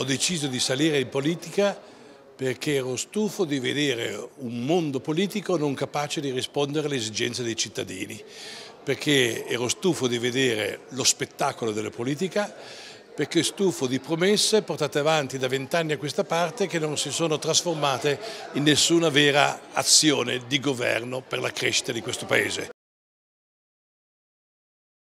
ho deciso di salire in politica perché ero stufo di vedere un mondo politico non capace di rispondere alle esigenze dei cittadini, perché ero stufo di vedere lo spettacolo della politica, perché stufo di promesse portate avanti da vent'anni a questa parte che non si sono trasformate in nessuna vera azione di governo per la crescita di questo Paese.